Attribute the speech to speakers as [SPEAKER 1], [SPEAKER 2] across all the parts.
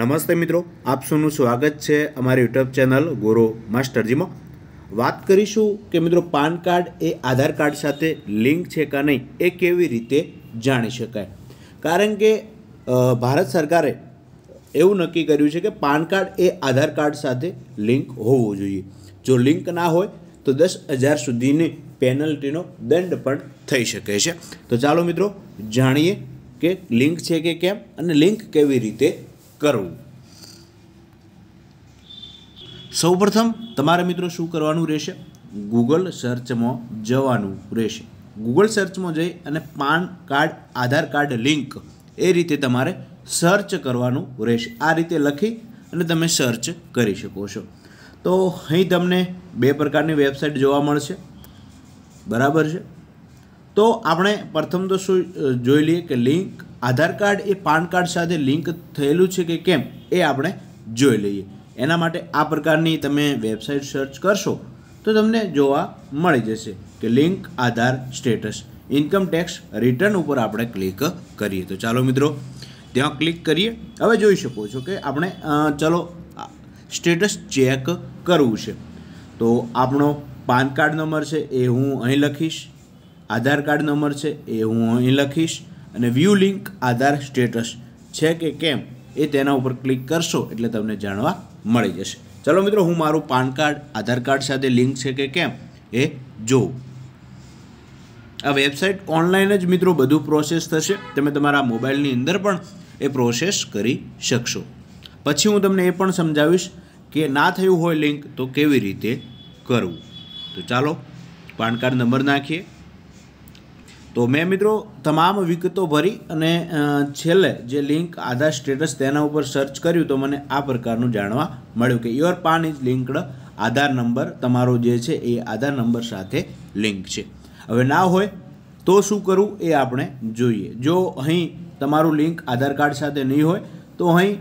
[SPEAKER 1] નમસ્તે મિત્રો આપ સૌનું સ્વાગત છે અમારી યુટ્યુબ ચેનલ ગોરો માસ્ટરજીમાં વાત કરીશું કે મિત્રો પાન કાર્ડ એ આધાર કાર્ડ સાથે લિંક છે કે નહીં એ કેવી રીતે જાણી શકાય કારણ કે ભારત સરકારે એવું નક્કી કર્યું છે કે પાન કાર્ડ એ આધાર કાર્ડ સાથે લિંક હોવું જોઈએ જો લિંક ના હોય તો દસ હજાર સુધીની પેનલ્ટીનો દંડ પણ થઈ શકે છે તો ચાલો મિત્રો જાણીએ કે લિંક છે કે કેમ અને લિંક કેવી રીતે કરવું સૌપ્રથમ તમારા મિત્રો શું કરવાનું રહેશે ગૂગલ સર્ચમાં જવાનું રહેશે ગૂગલ સર્ચમાં જઈ અને PAN card Aadhaar card link એ રીતે તમારે સર્ચ કરવાનું રહેશે આ રીતે લખી અને તમે સર્ચ કરી શકો છો તો અહીં તમને બે પ્રકારની વેબસાઇટ જોવા મળશે બરાબર છે તો આપણે પ્રથમ તો શું જોઈ લઈએ કે લિંક આધાર કાર્ડ એ પાન કાર્ડ સાથે લિંક થયેલું છે કે કેમ એ આપણે જોઈ લઈએ એના માટે આ પ્રકારની તમે વેબસાઇટ સર્ચ કરશો તો તમને જોવા મળી જશે કે link Aadhaar status income tax return ઉપર આપણે ક્લિક કરીએ તો ચાલો મિત્રો ત્યાં ક્લિક કરીએ હવે જોઈ શકો છો કે આપણે ચલો સ્ટેટસ ચેક કરવું છે તો આપણો પાન કાર્ડ નંબર છે એ હું અહીં લખીશ આધાર કાર્ડ નંબર છે એ હું અહીં લખીશ અને વ્યૂ લિંક આધાર સ્ટેટસ છે કે કેમ એ તેના ઉપર ક્લિક કરશો એટલે તમને જાણવા મળી જશે ચલો મિત્રો હું મારું પાન કાર્ડ આધાર કાર્ડ સાથે લિંક છે કે કેમ એ જોઉં આ વેબસાઇટ ઓનલાઈન જ મિત્રો બધું પ્રોસેસ થશે તમે તમારા મોબાઈલની અંદર પણ એ પ્રોસેસ કરી શકશો પછી હું તમને એ પણ સમજાવીશ કે ના થયું હોય લિંક તો કેવી રીતે કરવું તો ચાલો પાન કાર્ડ નંબર નાખીએ તો મેં મિત્રો તમામ વિગતો ભરી અને છેલ્લે જે લિંક આધાર સ્ટેટસ તેના ઉપર સર્ચ કર્યું તો મને આ પ્રકારનું જાણવા મળ્યું કે your PAN is linked Aadhaar number તમારો જે છે એ આધાર નંબર સાથે લિંક છે હવે ના હોય તો શું કરવું એ આપણે જોઈએ જો અહીં તમારું લિંક આધાર કાર્ડ સાથે નહીં હોય તો અહીં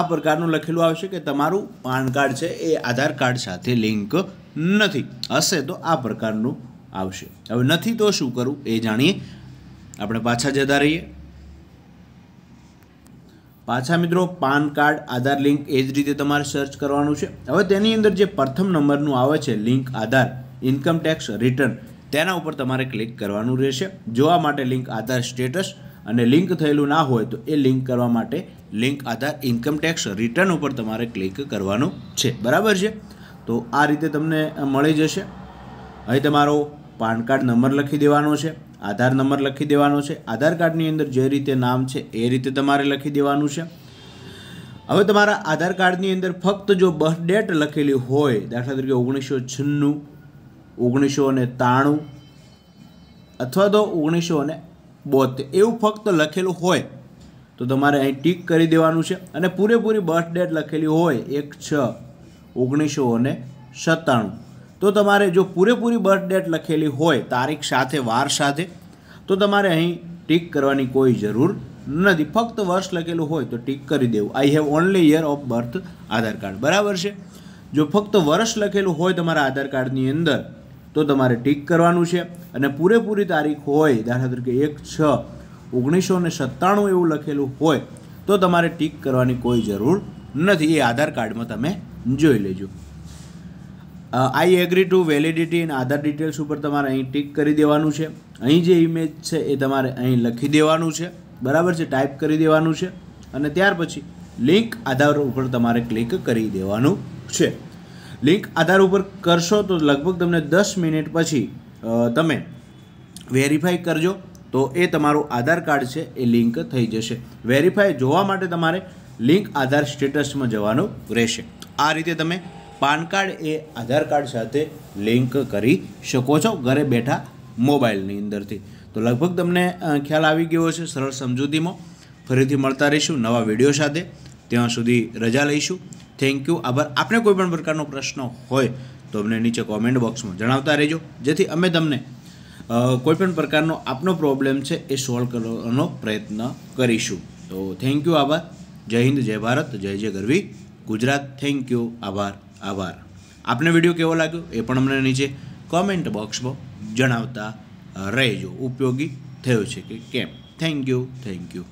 [SPEAKER 1] આ પ્રકારનું લખેલું આવશે કે તમારું પાન કાર્ડ છે એ આધાર કાર્ડ સાથે લિંક નથી હશે તો આ પ્રકારનું આવશે હવે નથી તો શું કરવું એ જાણીએ આપણે પાછા જતા રહીએ પાછા મિત્રો પાન કાર્ડ આધાર લિંક એ જ રીતે તમારે સર્ચ કરવાનું છે હવે તેની અંદર જે પ્રથમ નંબરનું આવે છે link Aadhaar income tax return તેના ઉપર તમારે ક્લિક કરવાનું રહેશે જોવા માટે લિંક આધાર સ્ટેટસ અને લિંક થયેલું ના હોય તો એ લિંક કરવા માટે link Aadhaar income tax return ઉપર તમારે ક્લિક કરવાનું છે બરાબર છે તો આ રીતે તમને મળી જશે અહીં તમારો પાન કાર્ડ નંબર લખી દેવાનો છે આધાર નંબર લખી દેવાનો છે આધાર કાર્ડની અંદર જે રીતે નામ છે એ રીતે તમારે લખી દેવાનું છે હવે તમારા આધાર કાર્ડની અંદર ફક્ત જો બર્થ ડેટ લખેલી હોય દાખલા તરીકે ઓગણીસો છન્નું ઓગણીસો ને ત્રાણું અથવા તો ઓગણીસો ને બોતેર એવું ફક્ત લખેલું હોય તો તમારે અહીં ટીક કરી દેવાનું છે અને પૂરેપૂરી બર્થ ડેટ લખેલી હોય એક છ ઓગણીસો ને સત્તાણું તો તમારે જો પૂરેપૂરી બર્થ ડેટ લખેલી હોય તારીખ સાથે વાર સાથે તો તમારે અહીં ટીક કરવાની કોઈ જરૂર નથી ફક્ત વર્ષ લખેલું હોય તો ટીક કરી દેવું I have only year of birth Aadhaar card બરાબર છે જો ફક્ત વર્ષ લખેલું હોય તમારા આધાર કાર્ડની અંદર તો તમારે ટીક કરવાનું છે અને પૂરેપૂરી તારીખ હોય દાખલા તરીકે એક છ ઓગણીસો ને સત્તાણું એવું લખેલું હોય તો તમારે ટીક કરવાની કોઈ જરૂર નથી એ આધાર કાર્ડમાં તમે જોઈ લેજો I agree to validity and Aadhaar details ઉપર તમારે અહીં ટિક કરી દેવાનું છે અહીં જે ઇમેજ છે એ તમારે અહીં લખી દેવાનું છે બરાબર છે ટાઈપ કરી દેવાનું છે અને ત્યાર પછી લિંક આધાર ઉપર તમારે ક્લિક કરી દેવાનું છે લિંક આધાર ઉપર કરશો તો લગભગ તમને દસ મિનિટ પછી તમે વેરીફાઈ કરજો તો એ તમારું આધાર કાર્ડ છે એ લિંક થઈ જશે વેરીફાઈ જોવા માટે તમારે લિંક આધાર સ્ટેટસમાં જવાનું રહેશે આ રીતે તમે પાન કાર્ડ એ આધાર કાર્ડ સાથે લિંક કરી શકો છો ઘરે બેઠા મોબાઈલની અંદરથી તો લગભગ તમને ખ્યાલ આવી ગયો છે સરળ સમજૂતીમાં ફરીથી મળતા રહીશું નવા વિડીયો સાથે ત્યાં સુધી રજા લઈશું થેન્ક યુ આભાર આપણે કોઈ પણ પ્રકારનો પ્રશ્ન હોય તો અમને નીચે કોમેન્ટ બોક્સમાં જણાવતા રહેજો જેથી અમે તમને કોઈપણ પ્રકારનો આપનો પ્રોબ્લેમ છે એ સોલ્વ કરવાનો પ્રયત્ન કરીશું તો થેન્ક યુ આભાર જય હિન્દ જય ભારત જય જય ગરવી ગુજરાત થેન્ક યુ આભાર આભાર આપને વિડીયો કેવો લાગ્યો એ પણ અમને નીચે કોમેન્ટ બોક્સમાં જણાવતા રહેજો ઉપયોગી થયો છે કે કેમ થેન્ક યુ થેન્ક યુ